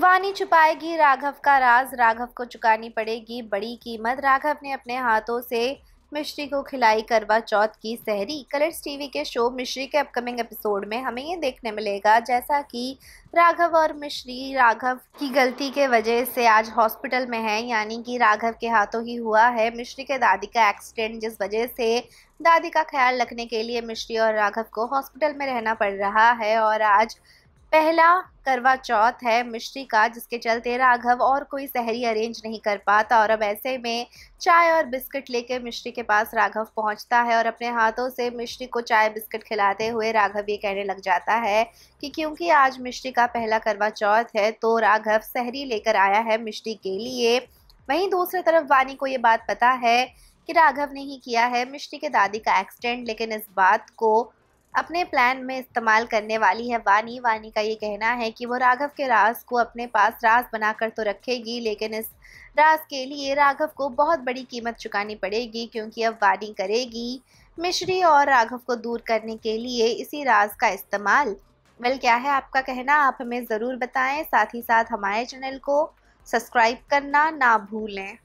वानी छुपाएगी राघव का राज राघव को चुकानी पड़ेगी बड़ी कीमत राघव ने अपने हाथों से मिश्री को खिलाई करवा चौथ की सहरी कलर्स टीवी के शो मिश्री के अपकमिंग एपिसोड में हमें ये देखने मिलेगा जैसा कि राघव और मिश्री राघव की गलती के वजह से आज हॉस्पिटल में है यानी कि राघव के हाथों ही हुआ है मिश्री के दादी का एक्सीडेंट जिस वजह से दादी का ख्याल रखने के लिए मिश्री और राघव को हॉस्पिटल में रहना पड़ रहा है और आज पहला करवा चौथ है मिश्री का जिसके चलते राघव और कोई सहरी अरेंज नहीं कर पाता और अब ऐसे में चाय और बिस्किट लेकर मिश्री के पास राघव पहुंचता है और अपने हाथों से मिश्री को चाय बिस्किट खिलाते हुए राघव ये कहने लग जाता है कि क्योंकि आज मिश्री का पहला करवा चौथ है तो राघव सहरी लेकर आया है मिश्री के लिए वहीं दूसरी तरफ वानी को ये बात पता है कि राघव ने ही किया है मिश्री के दादी का एक्सीडेंट लेकिन इस बात को अपने प्लान में इस्तेमाल करने वाली है वानी वानी का ये कहना है कि वो राघव के राज को अपने पास राज बनाकर तो रखेगी लेकिन इस राज के लिए राघव को बहुत बड़ी कीमत चुकानी पड़ेगी क्योंकि अब वानी करेगी मिश्री और राघव को दूर करने के लिए इसी राज का इस्तेमाल वेल क्या है आपका कहना आप हमें ज़रूर बताएं साथ ही साथ हमारे चैनल को सब्सक्राइब करना ना भूलें